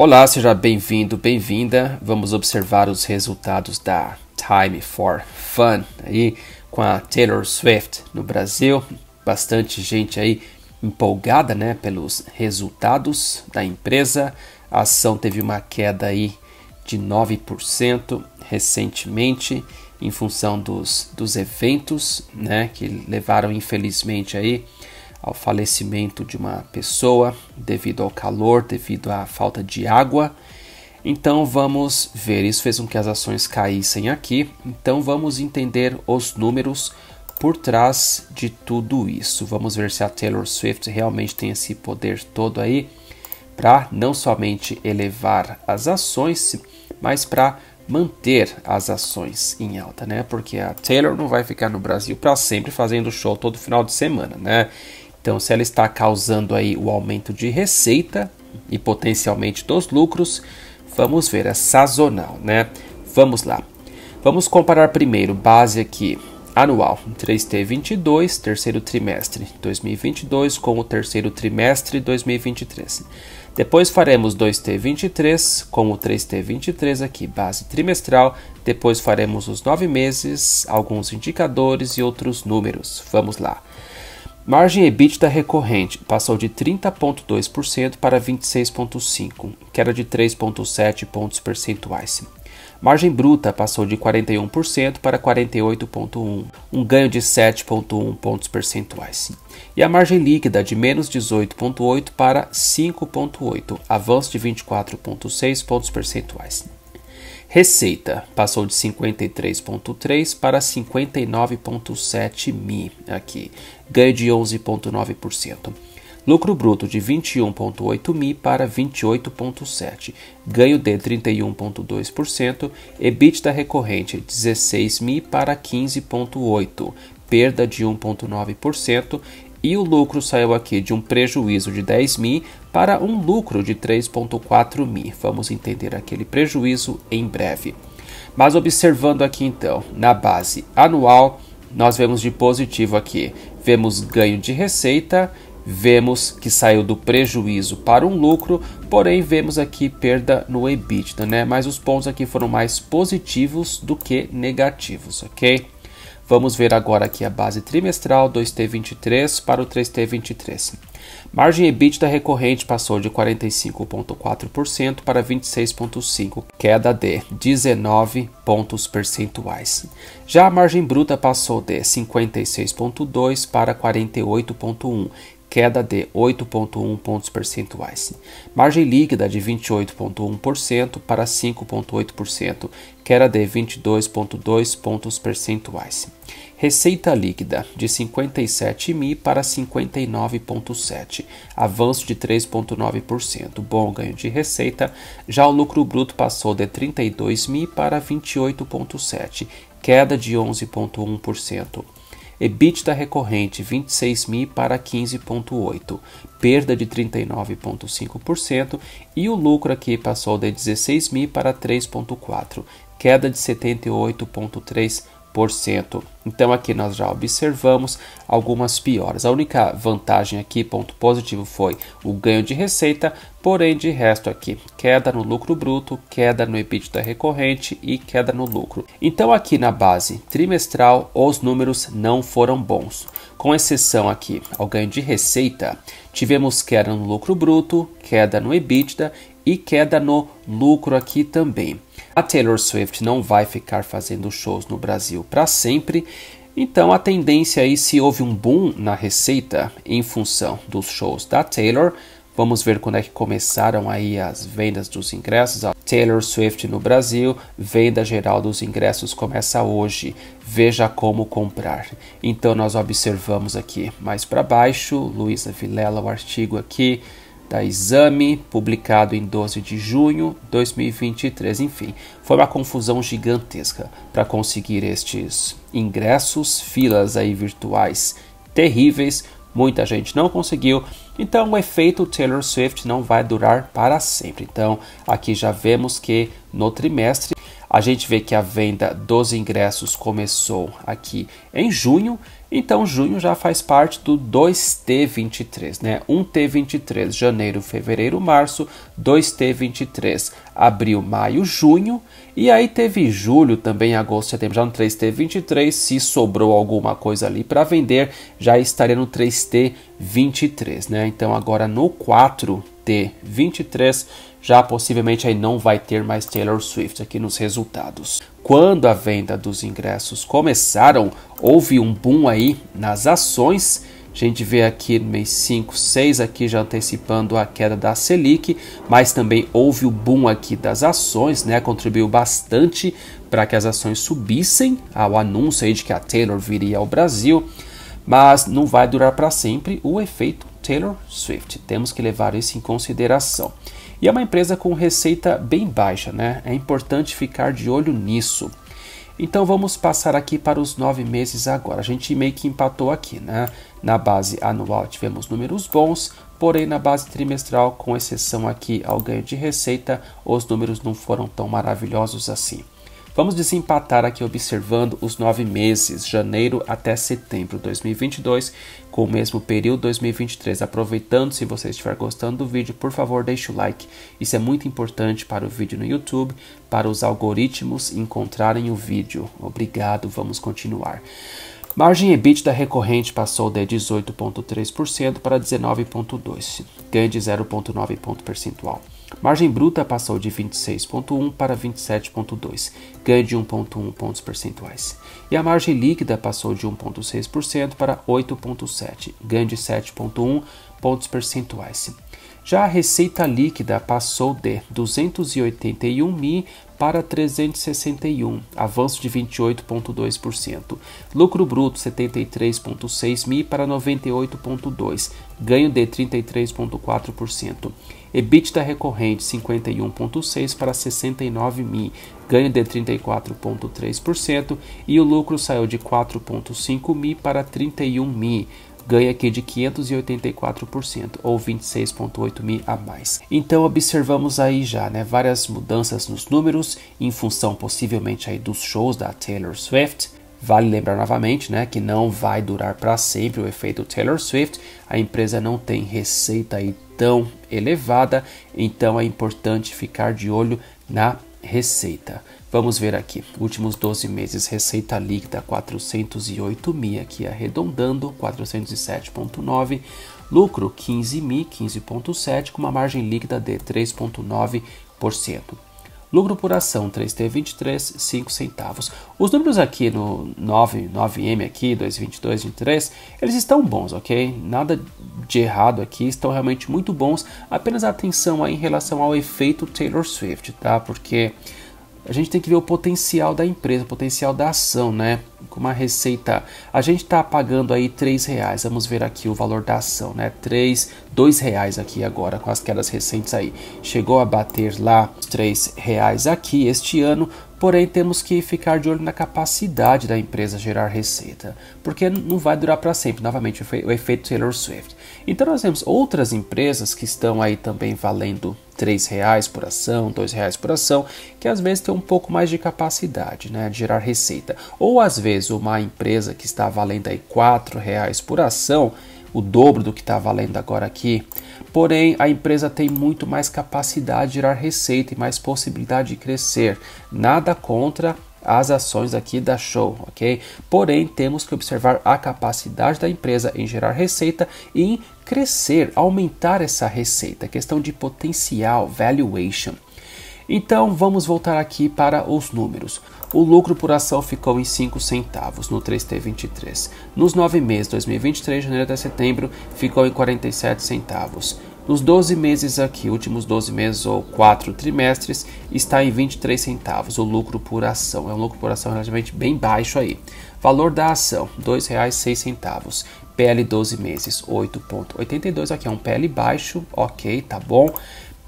Olá, seja bem-vindo, bem-vinda. Vamos observar os resultados da Time for Fun aí com a Taylor Swift no Brasil. Bastante gente aí empolgada, né, pelos resultados da empresa. A ação teve uma queda aí de 9% recentemente em função dos, dos eventos, né, que levaram infelizmente aí ao falecimento de uma pessoa devido ao calor, devido à falta de água. Então vamos ver, isso fez com que as ações caíssem aqui. Então vamos entender os números por trás de tudo isso. Vamos ver se a Taylor Swift realmente tem esse poder todo aí para não somente elevar as ações, mas para manter as ações em alta, né? Porque a Taylor não vai ficar no Brasil para sempre fazendo show todo final de semana, né? Então, se ela está causando aí o aumento de receita e potencialmente dos lucros, vamos ver, é sazonal, né? Vamos lá. Vamos comparar primeiro base aqui anual 3T22, terceiro trimestre 2022 com o terceiro trimestre 2023. Depois faremos 2T23 com o 3T23 aqui, base trimestral. Depois faremos os nove meses, alguns indicadores e outros números. Vamos lá. Margem EBITDA recorrente passou de 30,2% para 26,5%, queda de 3,7 pontos percentuais. Margem bruta passou de 41% para 48,1%, um ganho de 7,1 pontos percentuais. E a margem líquida de menos 18,8% para 5,8%, avanço de 24,6 pontos percentuais. Receita passou de 53,3 para 59,7 mil aqui, ganho de 11,9%. Lucro bruto de 21,8 mil para 28,7, ganho de 31,2%. EBITDA recorrente 16 mil para 15,8, perda de 1,9% e o lucro saiu aqui de um prejuízo de 10 mil para um lucro de 3,4 mil. Vamos entender aquele prejuízo em breve. Mas observando aqui então, na base anual, nós vemos de positivo aqui. Vemos ganho de receita, vemos que saiu do prejuízo para um lucro, porém vemos aqui perda no EBITDA, né? Mas os pontos aqui foram mais positivos do que negativos, ok? Vamos ver agora aqui a base trimestral 2T23 para o 3T23. Margem EBITDA recorrente passou de 45,4% para 26,5%, queda de 19 pontos percentuais. Já a margem bruta passou de 56,2% para 48,1%, queda de 8,1 pontos percentuais. Margem líquida de 28,1% para 5,8%, queda de 22,2 pontos percentuais. Receita líquida de mil para 59,7, avanço de 3,9%, bom ganho de receita. Já o lucro bruto passou de 32 mil para 28,7, queda de 11,1%. EBITDA recorrente 26 mil para 15.8, perda de 39.5% e o lucro aqui passou de 16 mil para 3.4, queda de 78.3%. Então aqui nós já observamos algumas piores. A única vantagem aqui, ponto positivo, foi o ganho de receita, porém de resto aqui, queda no lucro bruto, queda no EBITDA recorrente e queda no lucro. Então aqui na base trimestral, os números não foram bons. Com exceção aqui ao ganho de receita, tivemos queda no lucro bruto, queda no EBITDA e queda no lucro aqui também. A Taylor Swift não vai ficar fazendo shows no Brasil para sempre, então a tendência aí, se houve um boom na receita em função dos shows da Taylor, vamos ver quando é que começaram aí as vendas dos ingressos. A Taylor Swift no Brasil, venda geral dos ingressos começa hoje. Veja como comprar. Então nós observamos aqui mais para baixo, Luísa Vilela, o artigo aqui da Exame, publicado em 12 de junho de 2023. Enfim, foi uma confusão gigantesca para conseguir estes ingressos, filas aí virtuais terríveis, muita gente não conseguiu. Então, o efeito Taylor Swift não vai durar para sempre. Então, aqui já vemos que no trimestre a gente vê que a venda dos ingressos começou aqui em junho então, junho já faz parte do 2T23, né? 1T23, janeiro, fevereiro, março, 2T23, abril, maio, junho, e aí teve julho também, agosto, setembro, já no 3T23, se sobrou alguma coisa ali para vender, já estaria no 3T23, né? Então, agora no 4T23, já possivelmente aí não vai ter mais Taylor Swift aqui nos resultados quando a venda dos ingressos começaram, houve um boom aí nas ações. A gente vê aqui no mês 5, 6 aqui já antecipando a queda da Selic, mas também houve o boom aqui das ações, né? Contribuiu bastante para que as ações subissem ao anúncio aí de que a Taylor viria ao Brasil, mas não vai durar para sempre o efeito Taylor Swift. Temos que levar isso em consideração. E é uma empresa com receita bem baixa, né? É importante ficar de olho nisso. Então vamos passar aqui para os nove meses agora. A gente meio que empatou aqui, né? Na base anual tivemos números bons, porém na base trimestral, com exceção aqui ao ganho de receita, os números não foram tão maravilhosos assim. Vamos desempatar aqui observando os nove meses, janeiro até setembro de 2022, com o mesmo período 2023. Aproveitando, se você estiver gostando do vídeo, por favor, deixe o like. Isso é muito importante para o vídeo no YouTube, para os algoritmos encontrarem o vídeo. Obrigado, vamos continuar. Margem EBITDA recorrente passou de 18,3% para 19,2%, ganho de 0,9 ponto percentual. Margem bruta passou de 26,1 para 27,2, ganho de 1,1 pontos percentuais. E a margem líquida passou de 1,6% para 8,7, ganho de 7,1 pontos percentuais. Já a receita líquida passou de 281 mil para 361, avanço de 28,2%. Lucro bruto 73,6 mil para 98,2, ganho de 33,4%. EBITDA recorrente 51,6 para 69 mil, ganho de 34,3% e o lucro saiu de 4,5 mil para 31 mil, ganha aqui de 584% ou 26,8 mil a mais. Então observamos aí já, né, várias mudanças nos números em função possivelmente aí dos shows da Taylor Swift Vale lembrar novamente né, que não vai durar para sempre o efeito Taylor Swift, a empresa não tem receita aí tão elevada, então é importante ficar de olho na receita. Vamos ver aqui, últimos 12 meses, receita líquida 408 mil, aqui arredondando, 407,9, lucro 15 mil, 15,7, com uma margem líquida de 3,9%. Lucro por ação 3T 23,5 centavos. Os números aqui no 9, 9M aqui, 222, 23, eles estão bons, ok? Nada de errado aqui, estão realmente muito bons. Apenas atenção aí em relação ao efeito Taylor Swift, tá? Porque a gente tem que ver o potencial da empresa, o potencial da ação, né? com uma receita. A gente está pagando aí três reais. Vamos ver aqui o valor da ação, né? Três, dois reais aqui agora com as quedas recentes aí. Chegou a bater lá três reais aqui este ano. Porém, temos que ficar de olho na capacidade da empresa gerar receita, porque não vai durar para sempre, novamente, o efeito Taylor Swift. Então, nós temos outras empresas que estão aí também valendo R$ reais por ação, R$ reais por ação, que às vezes tem um pouco mais de capacidade né, de gerar receita. Ou às vezes vez uma empresa que está valendo aí R$ 4,00 por ação, o dobro do que está valendo agora aqui. Porém, a empresa tem muito mais capacidade de gerar receita e mais possibilidade de crescer. Nada contra as ações aqui da Show, ok? Porém, temos que observar a capacidade da empresa em gerar receita e em crescer, aumentar essa receita, questão de potencial, valuation. Então vamos voltar aqui para os números. O lucro por ação ficou em 5 centavos no 3T23. Nos 9 meses, 2023, janeiro até setembro, ficou em 47 centavos. Nos 12 meses aqui, últimos 12 meses ou 4 trimestres, está em 23 centavos o lucro por ação. É um lucro por ação relativamente bem baixo aí. Valor da ação, R$ 2,06. PL 12 meses, 8,82. Aqui é um PL baixo, ok, tá bom.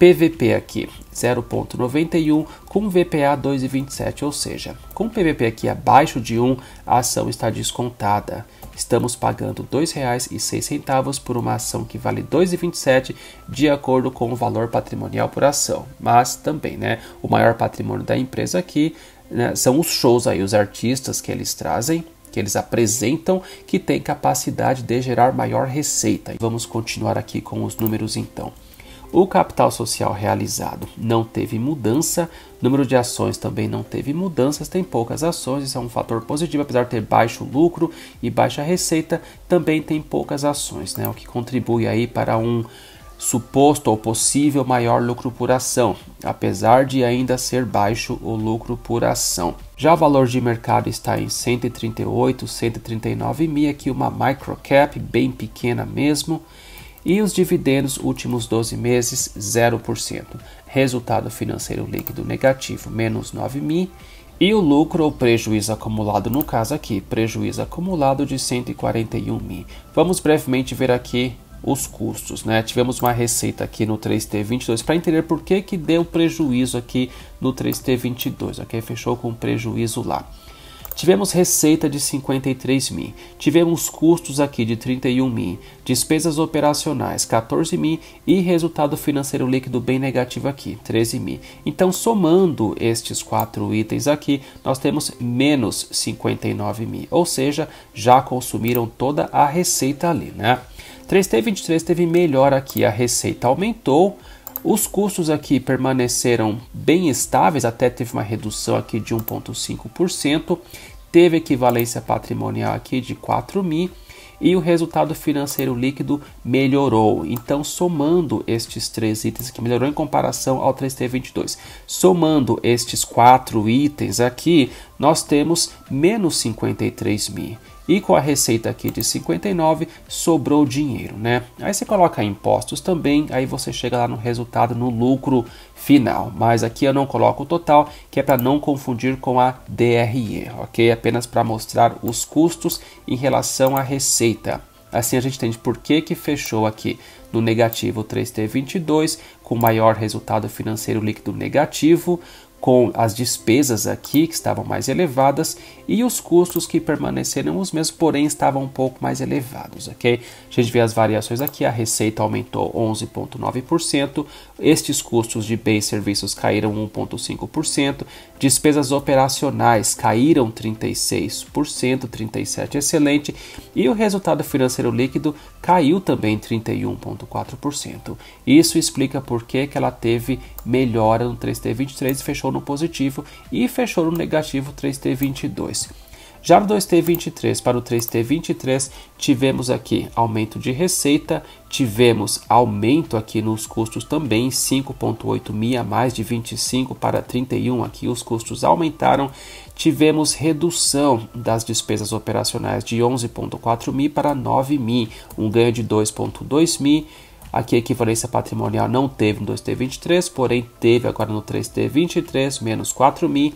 PVP aqui 0.91 com VPA 2,27, ou seja, com PVP aqui abaixo de 1, a ação está descontada. Estamos pagando R$ 2,06 por uma ação que vale 2,27 de acordo com o valor patrimonial por ação. Mas também, né, o maior patrimônio da empresa aqui né, são os shows aí, os artistas que eles trazem que eles apresentam que tem capacidade de gerar maior receita. Vamos continuar aqui com os números então. O capital social realizado não teve mudança, número de ações também não teve mudanças, tem poucas ações, isso é um fator positivo, apesar de ter baixo lucro e baixa receita, também tem poucas ações, né? O que contribui aí para um suposto ou possível maior lucro por ação, apesar de ainda ser baixo o lucro por ação. Já o valor de mercado está em 138, 139 mil, aqui uma microcap bem pequena mesmo e os dividendos últimos 12 meses 0%. Resultado financeiro líquido negativo menos 9 mil e o lucro ou prejuízo acumulado no caso aqui, prejuízo acumulado de 141 mil. Vamos brevemente ver aqui os custos, né? Tivemos uma receita aqui no 3T22 para entender por que que deu prejuízo aqui no 3T22, ok? Fechou com prejuízo lá. Tivemos receita de 53 mil, tivemos custos aqui de 31 mil, despesas operacionais 14 mil e resultado financeiro líquido bem negativo aqui 13 mil. Então somando estes quatro itens aqui, nós temos menos 59 mil, ou seja, já consumiram toda a receita ali, né? 3T23 teve melhor aqui, a receita aumentou, os custos aqui permaneceram bem estáveis, até teve uma redução aqui de 1,5%, teve equivalência patrimonial aqui de 4 mil e o resultado financeiro líquido melhorou. Então, somando estes três itens que melhorou em comparação ao 3T22, somando estes quatro itens aqui, nós temos menos 53 mil e com a receita aqui de 59 sobrou dinheiro, né? Aí você coloca impostos também, aí você chega lá no resultado, no lucro final. Mas aqui eu não coloco o total, que é para não confundir com a DRE, ok? Apenas para mostrar os custos em relação à receita. Assim a gente entende por que, que fechou aqui no negativo 3T22, com maior resultado financeiro líquido negativo, com as despesas aqui que estavam mais elevadas e os custos que permaneceram os mesmos, porém estavam um pouco mais elevados, ok? A gente vê as variações aqui, a receita aumentou 11,9%, estes custos de bens e serviços caíram 1,5%, despesas operacionais caíram 36%, 37% excelente, e o resultado financeiro líquido caiu também 31,4%. Isso explica por que, que ela teve melhora no 3T23 e fechou fechou no positivo e fechou no negativo 3T22. Já no 2T23 para o 3T23, tivemos aqui aumento de receita, tivemos aumento aqui nos custos também, 5.8 mil a mais de 25 para 31, aqui os custos aumentaram. Tivemos redução das despesas operacionais de 11.4 mil para 9 mil, um ganho de 2.2 mil. Aqui a equivalência patrimonial não teve no 2T23, porém teve agora no 3T23, menos 4.000.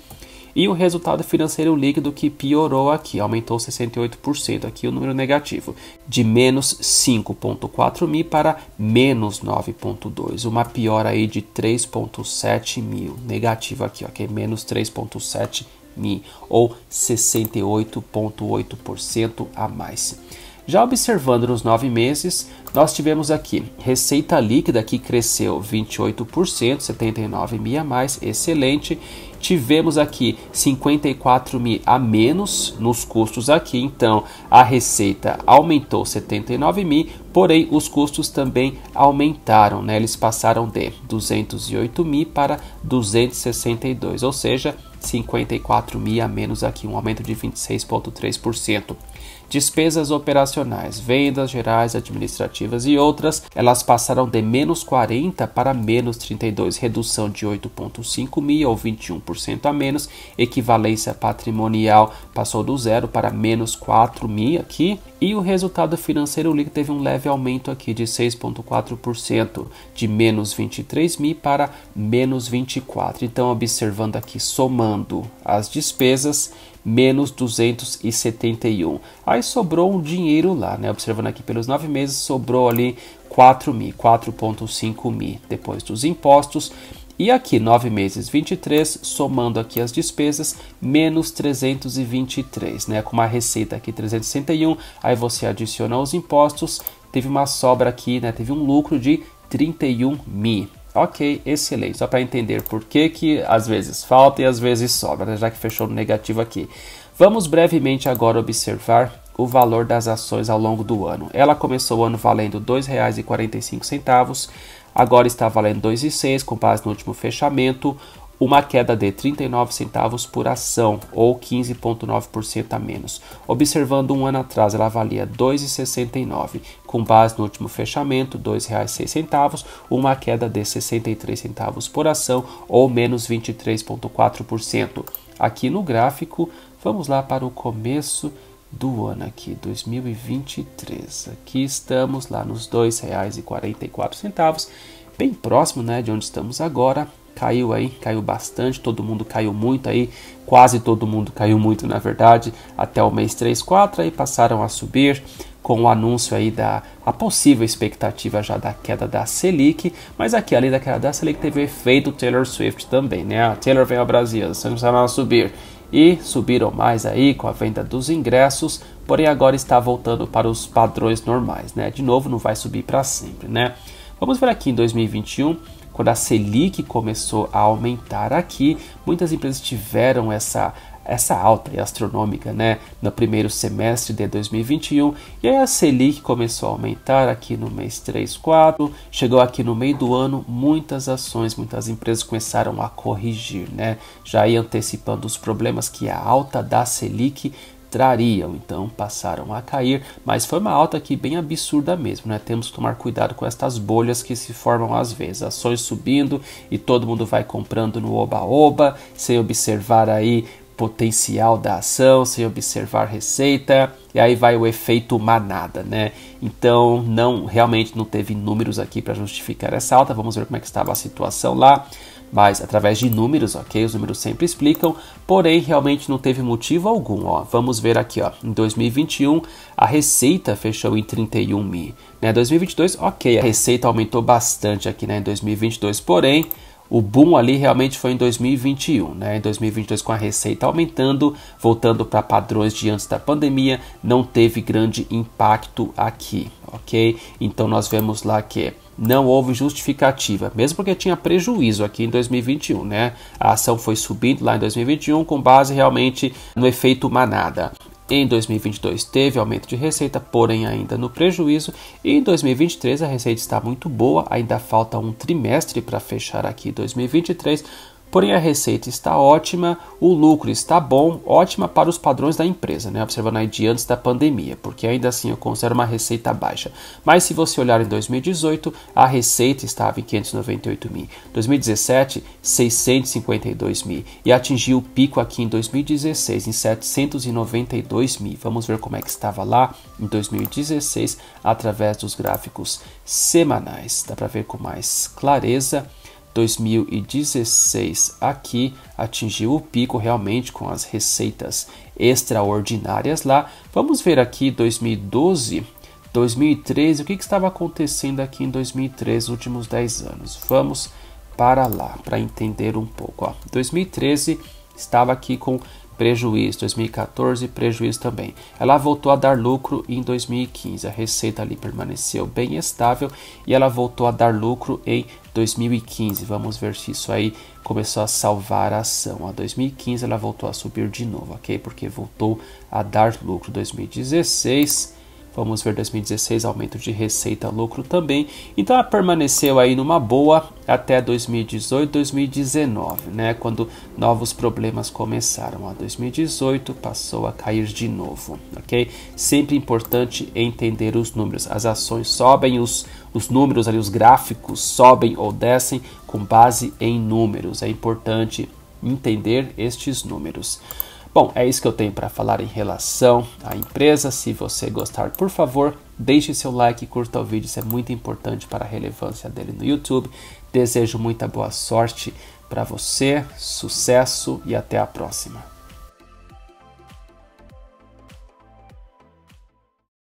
E o resultado financeiro líquido que piorou aqui, aumentou 68%, aqui o número negativo, de menos 5.4 mil para menos 9.2, uma piora aí de 3.7 mil, negativo aqui, ok? É menos 3.7 mil, ou 68.8% a mais. Já observando nos nove meses, nós tivemos aqui receita líquida que cresceu 28%, 79 mil a mais, excelente. Tivemos aqui 54 mil a menos nos custos aqui, então a receita aumentou 79 mil, porém os custos também aumentaram, né? Eles passaram de 208 mil para 262, ou seja, 54 mil a menos aqui, um aumento de 26,3%. Despesas operacionais, vendas gerais, administrativas e outras, elas passaram de menos 40 para menos 32, redução de 8,5 mil ou 21% a menos. Equivalência patrimonial passou do zero para menos 4 mil aqui. E o resultado financeiro líquido teve um leve aumento aqui de 6,4%, de menos 23 mil para menos 24. Então, observando aqui, somando as despesas menos 271. Aí sobrou um dinheiro lá, né? Observando aqui pelos nove meses, sobrou ali 4 mil, 4,5 mil depois dos impostos. E aqui, 9 meses 23, somando aqui as despesas, menos 323, né? Com uma receita aqui 361, aí você adiciona os impostos, teve uma sobra aqui, né? Teve um lucro de 31 mil. Ok, excelente. Só para entender por que, que às vezes falta e às vezes sobra, né? já que fechou no negativo aqui. Vamos brevemente agora observar o valor das ações ao longo do ano. Ela começou o ano valendo R$ 2,45, agora está valendo R$ 2,06 com base no último fechamento uma queda de 39 centavos por ação, ou 15,9% a menos. Observando um ano atrás, ela valia 2,69, com base no último fechamento, R$ 2,06, uma queda de 63 centavos por ação, ou menos 23,4%. Aqui no gráfico, vamos lá para o começo do ano aqui, 2023. Aqui estamos lá nos R$ 2,44, bem próximo né, de onde estamos agora, caiu aí, caiu bastante, todo mundo caiu muito aí, quase todo mundo caiu muito na verdade, até o mês 3, 4 aí passaram a subir com o anúncio aí da a possível expectativa já da queda da Selic, mas aqui além da queda da Selic teve o efeito Taylor Swift também, né? A Taylor veio ao Brasil, os anos a subir e subiram mais aí com a venda dos ingressos, porém agora está voltando para os padrões normais, né? De novo, não vai subir para sempre, né? Vamos ver aqui em 2021 quando a Selic começou a aumentar aqui, muitas empresas tiveram essa essa alta e astronômica, né? No primeiro semestre de 2021, e aí a Selic começou a aumentar aqui no mês 3, 4, chegou aqui no meio do ano, muitas ações, muitas empresas começaram a corrigir, né? Já antecipando os problemas que a alta da Selic trariam, então passaram a cair, mas foi uma alta aqui bem absurda mesmo, né? Temos que tomar cuidado com estas bolhas que se formam às vezes, ações subindo e todo mundo vai comprando no oba-oba, sem observar aí potencial da ação, sem observar receita, e aí vai o efeito manada, né? Então, não realmente não teve números aqui para justificar essa alta. Vamos ver como é que estava a situação lá mas através de números, ok? Os números sempre explicam, porém realmente não teve motivo algum, ó. Vamos ver aqui, ó. Em 2021, a receita fechou em 31 mil, né? 2022, ok, a receita aumentou bastante aqui, né? Em 2022, porém, o boom ali realmente foi em 2021, né? Em 2022 com a receita aumentando, voltando para padrões de antes da pandemia, não teve grande impacto aqui, ok? Então nós vemos lá que não houve justificativa, mesmo porque tinha prejuízo aqui em 2021, né? A ação foi subindo lá em 2021 com base realmente no efeito manada. Em 2022 teve aumento de receita, porém ainda no prejuízo, e em 2023 a receita está muito boa, ainda falta um trimestre para fechar aqui 2023, porém a receita está ótima, o lucro está bom, ótima para os padrões da empresa, né? observando aí de antes da pandemia, porque ainda assim eu considero uma receita baixa. Mas se você olhar em 2018, a receita estava em 598 mil, 2017, 652 mil e atingiu o pico aqui em 2016, em 792 mil. Vamos ver como é que estava lá em 2016 através dos gráficos semanais. Dá para ver com mais clareza 2016 aqui atingiu o pico realmente com as receitas extraordinárias lá. Vamos ver aqui 2012, 2013, o que, que estava acontecendo aqui em 2013, últimos 10 anos. Vamos para lá para entender um pouco. Ó. 2013 estava aqui com prejuízo. 2014, prejuízo também. Ela voltou a dar lucro em 2015. A receita ali permaneceu bem estável e ela voltou a dar lucro em 2015. Vamos ver se isso aí começou a salvar a ação. A 2015 ela voltou a subir de novo, ok? Porque voltou a dar lucro. 2016 Vamos ver 2016, aumento de receita, lucro também. Então ela permaneceu aí numa boa até 2018, 2019, né? Quando novos problemas começaram. A 2018 passou a cair de novo, ok? Sempre importante entender os números. As ações sobem, os, os números ali, os gráficos sobem ou descem com base em números. É importante entender estes números. Bom, é isso que eu tenho para falar em relação à empresa. Se você gostar, por favor, deixe seu like, curta o vídeo, isso é muito importante para a relevância dele no YouTube. Desejo muita boa sorte para você, sucesso e até a próxima.